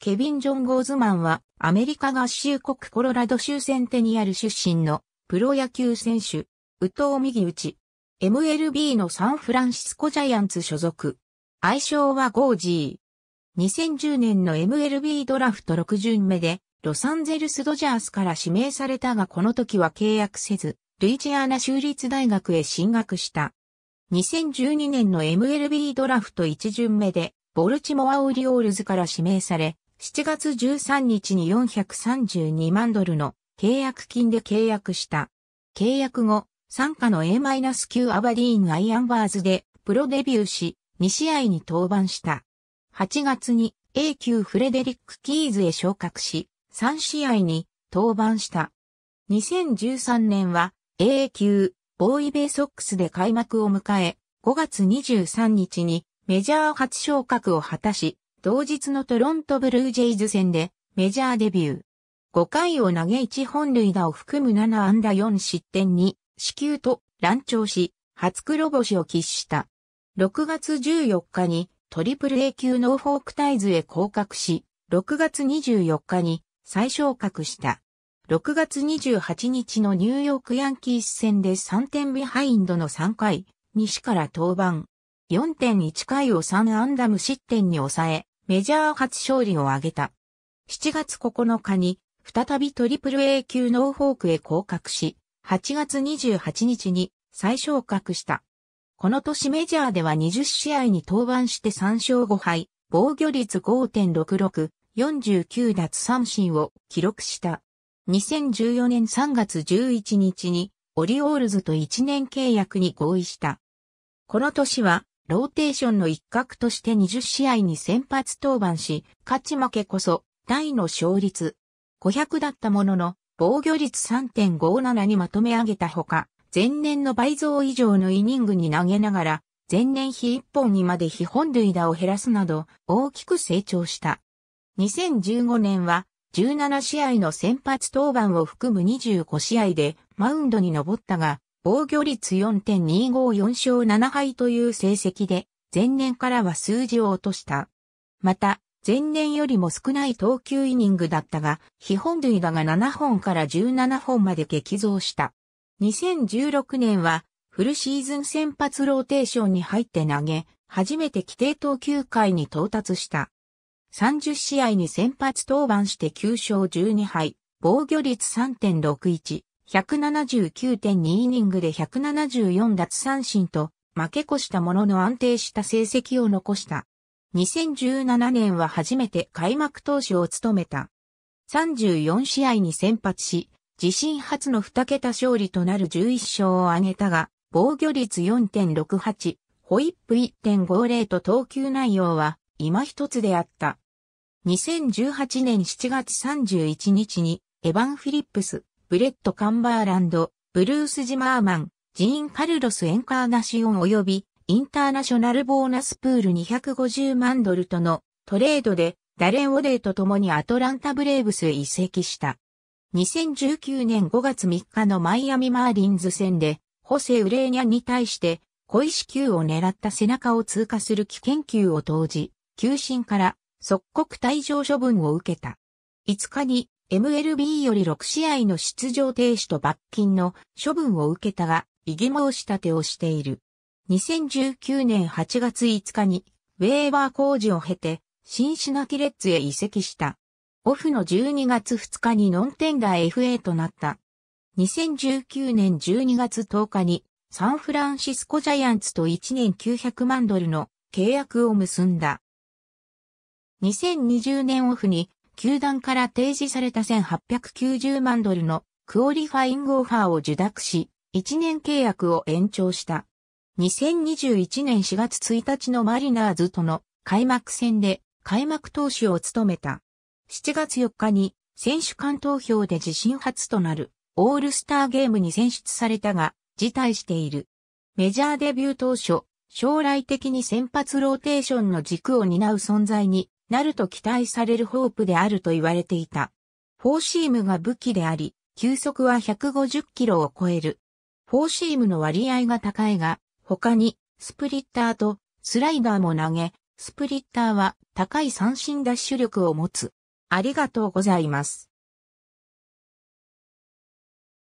ケビン・ジョン・ゴーズマンは、アメリカ合衆国コロラド州センテニアル出身のプロ野球選手、宇藤右打ち。MLB のサンフランシスコジャイアンツ所属。愛称はゴージー。2010年の MLB ドラフト6巡目で、ロサンゼルス・ドジャースから指名されたがこの時は契約せず、ルイジアナ州立大学へ進学した。2012年の MLB ドラフト1巡目で、ボルチモア・オリオールズから指名され、7月13日に432万ドルの契約金で契約した。契約後、参加の A-9 アバディーン・アイアンバーズでプロデビューし、2試合に登板した。8月に A 級フレデリック・キーズへ昇格し、3試合に登板した。2013年は A 級ボーイベイソックスで開幕を迎え、5月23日にメジャー初昇格を果たし、同日のトロントブルージェイズ戦でメジャーデビュー。5回を投げ1本塁打を含む7安打4失点に、死球と乱調し、初黒星を喫した。6月14日にトリプル A 級ノーフォークタイズへ降格し、6月24日に再昇格した。6月28日のニューヨークヤンキース戦で3点ビハインドの3回、西から登板。4.1回を3安打無失点に抑え、メジャー初勝利を挙げた。7月9日に、再びトリプル A 級ノーフォークへ降格し、8月28日に再昇格した。この年メジャーでは20試合に登板して3勝5敗、防御率5.66、49奪三振を記録した。2014年3月11日にオリオールズと1年契約に合意した。この年はローテーションの一角として20試合に先発登板し、勝ち負けこそ、大の勝率。500だったものの、防御率3.57にまとめ上げたほか、前年の倍増以上のイニングに投げながら、前年比1本にまで非本塁打を減らすなど、大きく成長した。2015年は、17試合の先発登板を含む25試合でマウンドに登ったが、防御率4.254勝7敗という成績で、前年からは数字を落とした。また、前年よりも少ない投球イニングだったが、基本塁打が7本から17本まで激増した。2016年は、フルシーズン先発ローテーションに入って投げ、初めて規定投球回に到達した。30試合に先発登板して9勝12敗、防御率3.61、179.2イニングで174奪三振と負け越したものの安定した成績を残した。2017年は初めて開幕投手を務めた。34試合に先発し、自身初の2桁勝利となる11勝を挙げたが、防御率4.68、ホイップ1.50と投球内容は今一つであった。2018年7月31日にエヴァン・フィリップス、ブレット・カンバーランド、ブルース・ジマーマン、ジーン・カルロス・エンカーナシオン及び、インターナショナルボーナスプール250万ドルとのトレードで、ダレン・オデーと共にアトランタ・ブレーブスへ移籍した。2019年5月3日のマイアミ・マーリンズ戦で、ホセ・ウレーニャに対して、小石球を狙った背中を通過する危険球を投じ、球審から即刻退場処分を受けた。5日に MLB より6試合の出場停止と罰金の処分を受けたが、異議申し立てをしている。2019年8月5日に、ウェーバー工事を経て、シンシナティレッツへ移籍した。オフの12月2日にノンテンダー FA となった。2019年12月10日に、サンフランシスコジャイアンツと1年900万ドルの契約を結んだ。2020年オフに球団から提示された1890万ドルのクオリファイングオファーを受諾し、1年契約を延長した。2021年4月1日のマリナーズとの開幕戦で開幕投手を務めた。7月4日に選手間投票で自身初となるオールスターゲームに選出されたが辞退している。メジャーデビュー当初、将来的に先発ローテーションの軸を担う存在になると期待されるホープであると言われていた。フォーシームが武器であり、球速は150キロを超える。フォーシームの割合が高いが、他にスプリッターとスライダーも投げ、スプリッターは高い三振ダッシュ力を持つ。ありがとうございます。